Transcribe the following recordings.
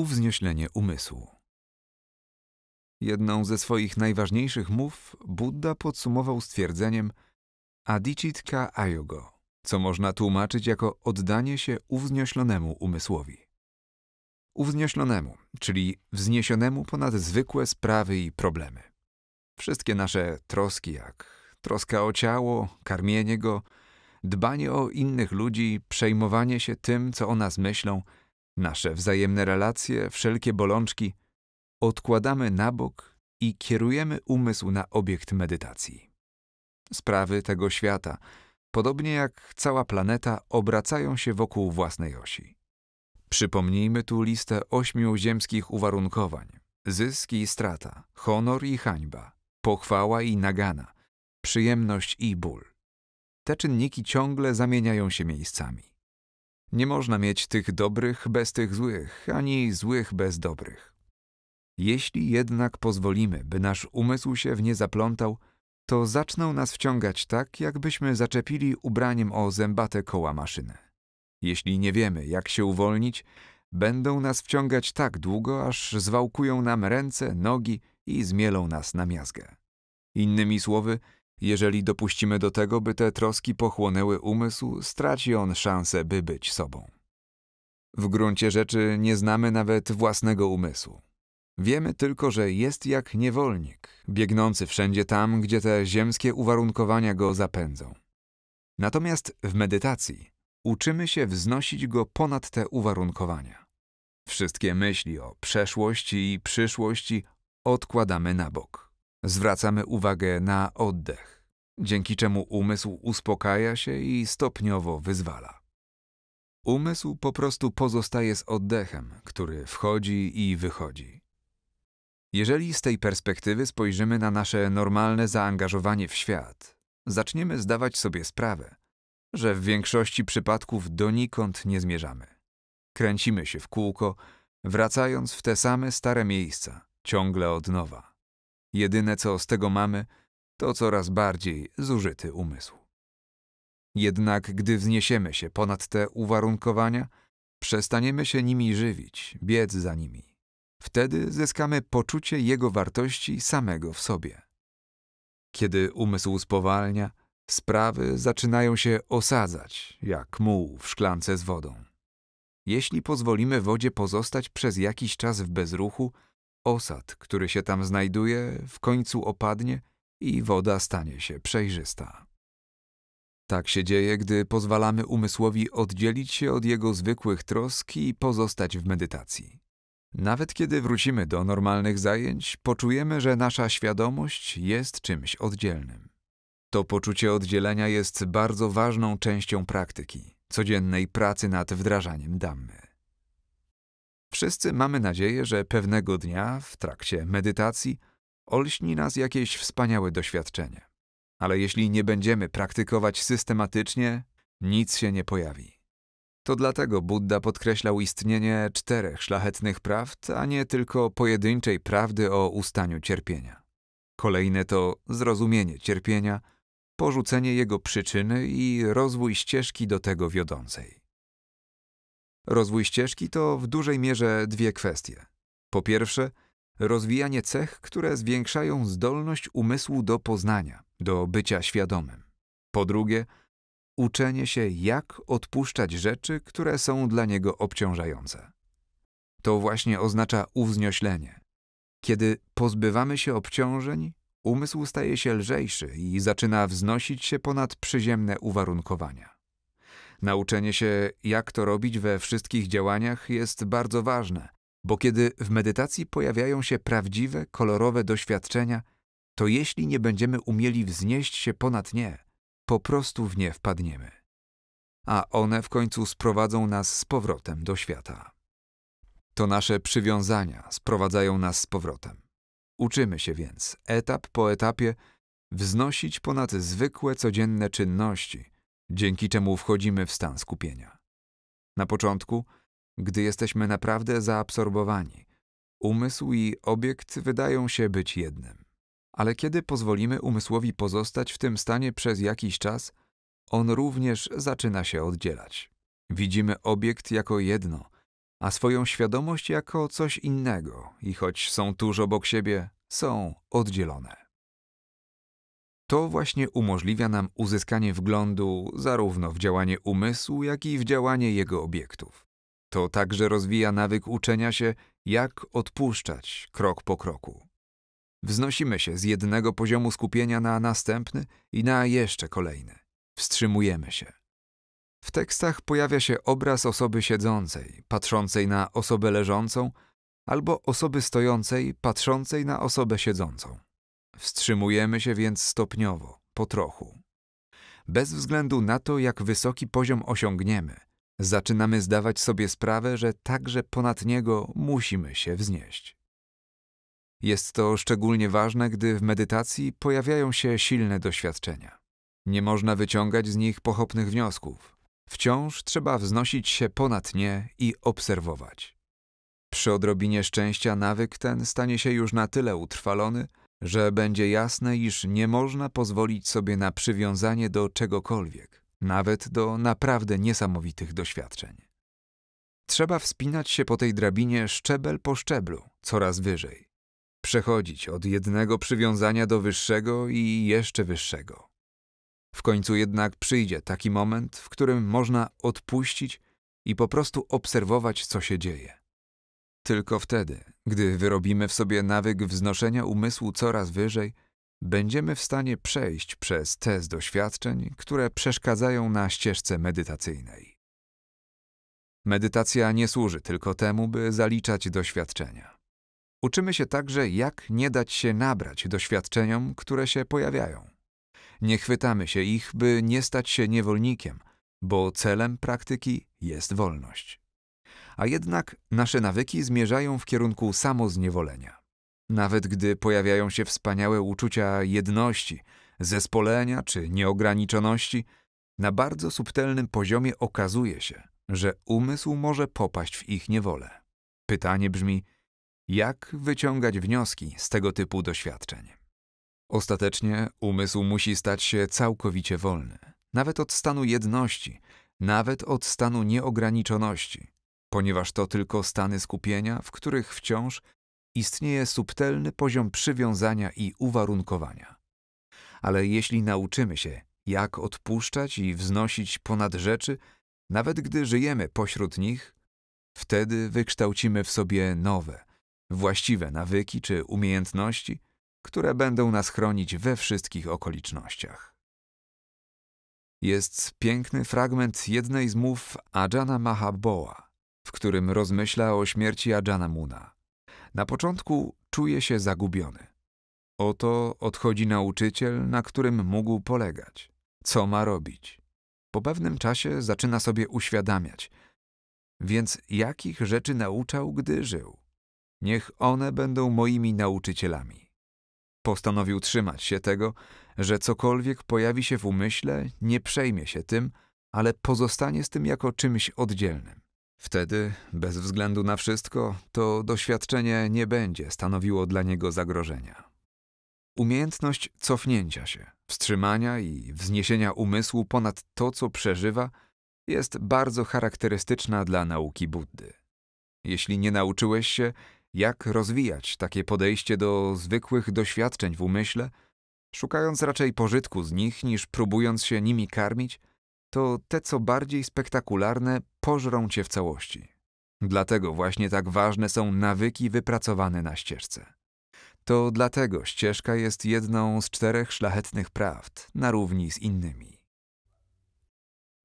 Uwznieślenie umysłu. Jedną ze swoich najważniejszych mów Buddha podsumował stwierdzeniem ka Ayogo, co można tłumaczyć jako oddanie się uwznioślonemu umysłowi. Uwznioślonemu, czyli wzniesionemu ponad zwykłe sprawy i problemy. Wszystkie nasze troski, jak troska o ciało, karmienie go, dbanie o innych ludzi, przejmowanie się tym, co o nas myślą – nasze wzajemne relacje, wszelkie bolączki odkładamy na bok i kierujemy umysł na obiekt medytacji. Sprawy tego świata, podobnie jak cała planeta, obracają się wokół własnej osi. Przypomnijmy tu listę ośmiu ziemskich uwarunkowań: zysk i strata, honor i hańba, pochwała i nagana, przyjemność i ból. Te czynniki ciągle zamieniają się miejscami. Nie można mieć tych dobrych bez tych złych, ani złych bez dobrych. Jeśli jednak pozwolimy, by nasz umysł się w nie zaplątał, to zaczną nas wciągać tak, jakbyśmy zaczepili ubraniem o zębate koła maszyny. Jeśli nie wiemy, jak się uwolnić, będą nas wciągać tak długo, aż zwałkują nam ręce, nogi i zmielą nas na miazgę. Innymi słowy, jeżeli dopuścimy do tego, by te troski pochłonęły umysł, straci on szansę, by być sobą. W gruncie rzeczy nie znamy nawet własnego umysłu. Wiemy tylko, że jest jak niewolnik, biegnący wszędzie tam, gdzie te ziemskie uwarunkowania go zapędzą. Natomiast w medytacji uczymy się wznosić go ponad te uwarunkowania. Wszystkie myśli o przeszłości i przyszłości odkładamy na bok. Zwracamy uwagę na oddech, dzięki czemu umysł uspokaja się i stopniowo wyzwala. Umysł po prostu pozostaje z oddechem, który wchodzi i wychodzi. Jeżeli z tej perspektywy spojrzymy na nasze normalne zaangażowanie w świat, zaczniemy zdawać sobie sprawę, że w większości przypadków donikąd nie zmierzamy. Kręcimy się w kółko, wracając w te same stare miejsca, ciągle od nowa. Jedyne, co z tego mamy, to coraz bardziej zużyty umysł. Jednak gdy wzniesiemy się ponad te uwarunkowania, przestaniemy się nimi żywić, biec za nimi. Wtedy zyskamy poczucie jego wartości samego w sobie. Kiedy umysł spowalnia, sprawy zaczynają się osadzać, jak muł w szklance z wodą. Jeśli pozwolimy wodzie pozostać przez jakiś czas w bezruchu, Osad, który się tam znajduje, w końcu opadnie i woda stanie się przejrzysta. Tak się dzieje, gdy pozwalamy umysłowi oddzielić się od jego zwykłych trosk i pozostać w medytacji. Nawet kiedy wrócimy do normalnych zajęć, poczujemy, że nasza świadomość jest czymś oddzielnym. To poczucie oddzielenia jest bardzo ważną częścią praktyki, codziennej pracy nad wdrażaniem dammy. Wszyscy mamy nadzieję, że pewnego dnia, w trakcie medytacji, olśni nas jakieś wspaniałe doświadczenie. Ale jeśli nie będziemy praktykować systematycznie, nic się nie pojawi. To dlatego Buddha podkreślał istnienie czterech szlachetnych prawd, a nie tylko pojedynczej prawdy o ustaniu cierpienia. Kolejne to zrozumienie cierpienia, porzucenie jego przyczyny i rozwój ścieżki do tego wiodącej. Rozwój ścieżki to w dużej mierze dwie kwestie. Po pierwsze, rozwijanie cech, które zwiększają zdolność umysłu do poznania, do bycia świadomym. Po drugie, uczenie się, jak odpuszczać rzeczy, które są dla niego obciążające. To właśnie oznacza uwznioślenie. Kiedy pozbywamy się obciążeń, umysł staje się lżejszy i zaczyna wznosić się ponad przyziemne uwarunkowania. Nauczenie się, jak to robić we wszystkich działaniach, jest bardzo ważne, bo kiedy w medytacji pojawiają się prawdziwe, kolorowe doświadczenia, to jeśli nie będziemy umieli wznieść się ponad nie, po prostu w nie wpadniemy. A one w końcu sprowadzą nas z powrotem do świata. To nasze przywiązania sprowadzają nas z powrotem. Uczymy się więc, etap po etapie, wznosić ponad zwykłe codzienne czynności, dzięki czemu wchodzimy w stan skupienia. Na początku, gdy jesteśmy naprawdę zaabsorbowani, umysł i obiekt wydają się być jednym. Ale kiedy pozwolimy umysłowi pozostać w tym stanie przez jakiś czas, on również zaczyna się oddzielać. Widzimy obiekt jako jedno, a swoją świadomość jako coś innego i choć są tuż obok siebie, są oddzielone. To właśnie umożliwia nam uzyskanie wglądu zarówno w działanie umysłu, jak i w działanie jego obiektów. To także rozwija nawyk uczenia się, jak odpuszczać krok po kroku. Wznosimy się z jednego poziomu skupienia na następny i na jeszcze kolejny. Wstrzymujemy się. W tekstach pojawia się obraz osoby siedzącej, patrzącej na osobę leżącą, albo osoby stojącej, patrzącej na osobę siedzącą. Wstrzymujemy się więc stopniowo, po trochu. Bez względu na to, jak wysoki poziom osiągniemy, zaczynamy zdawać sobie sprawę, że także ponad niego musimy się wznieść. Jest to szczególnie ważne, gdy w medytacji pojawiają się silne doświadczenia. Nie można wyciągać z nich pochopnych wniosków. Wciąż trzeba wznosić się ponad nie i obserwować. Przy odrobinie szczęścia nawyk ten stanie się już na tyle utrwalony, że będzie jasne, iż nie można pozwolić sobie na przywiązanie do czegokolwiek, nawet do naprawdę niesamowitych doświadczeń. Trzeba wspinać się po tej drabinie szczebel po szczeblu, coraz wyżej. Przechodzić od jednego przywiązania do wyższego i jeszcze wyższego. W końcu jednak przyjdzie taki moment, w którym można odpuścić i po prostu obserwować, co się dzieje. Tylko wtedy, gdy wyrobimy w sobie nawyk wznoszenia umysłu coraz wyżej, będziemy w stanie przejść przez te z doświadczeń, które przeszkadzają na ścieżce medytacyjnej. Medytacja nie służy tylko temu, by zaliczać doświadczenia. Uczymy się także, jak nie dać się nabrać doświadczeniom, które się pojawiają. Nie chwytamy się ich, by nie stać się niewolnikiem, bo celem praktyki jest wolność. A jednak nasze nawyki zmierzają w kierunku samozniewolenia. Nawet gdy pojawiają się wspaniałe uczucia jedności, zespolenia czy nieograniczoności, na bardzo subtelnym poziomie okazuje się, że umysł może popaść w ich niewolę. Pytanie brzmi, jak wyciągać wnioski z tego typu doświadczeń? Ostatecznie umysł musi stać się całkowicie wolny, nawet od stanu jedności, nawet od stanu nieograniczoności, ponieważ to tylko stany skupienia, w których wciąż istnieje subtelny poziom przywiązania i uwarunkowania. Ale jeśli nauczymy się, jak odpuszczać i wznosić ponad rzeczy, nawet gdy żyjemy pośród nich, wtedy wykształcimy w sobie nowe, właściwe nawyki czy umiejętności, które będą nas chronić we wszystkich okolicznościach. Jest piękny fragment jednej z mów Ajana Mahaboa – w którym rozmyśla o śmierci Adżana Muna. Na początku czuje się zagubiony. Oto odchodzi nauczyciel, na którym mógł polegać. Co ma robić? Po pewnym czasie zaczyna sobie uświadamiać. Więc jakich rzeczy nauczał, gdy żył? Niech one będą moimi nauczycielami. Postanowił trzymać się tego, że cokolwiek pojawi się w umyśle, nie przejmie się tym, ale pozostanie z tym jako czymś oddzielnym. Wtedy, bez względu na wszystko, to doświadczenie nie będzie stanowiło dla niego zagrożenia. Umiejętność cofnięcia się, wstrzymania i wzniesienia umysłu ponad to, co przeżywa, jest bardzo charakterystyczna dla nauki Buddy. Jeśli nie nauczyłeś się, jak rozwijać takie podejście do zwykłych doświadczeń w umyśle, szukając raczej pożytku z nich niż próbując się nimi karmić, to te co bardziej spektakularne pożrą cię w całości. Dlatego właśnie tak ważne są nawyki wypracowane na ścieżce. To dlatego ścieżka jest jedną z czterech szlachetnych prawd, na równi z innymi.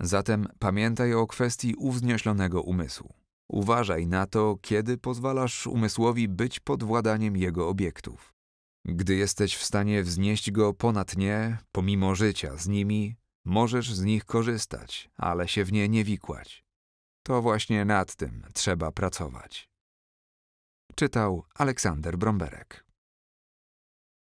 Zatem pamiętaj o kwestii uwznioślonego umysłu. Uważaj na to, kiedy pozwalasz umysłowi być podwładaniem jego obiektów. Gdy jesteś w stanie wznieść go ponad nie, pomimo życia z nimi, możesz z nich korzystać, ale się w nie nie wikłać. To właśnie nad tym trzeba pracować. Czytał Aleksander Bromberek.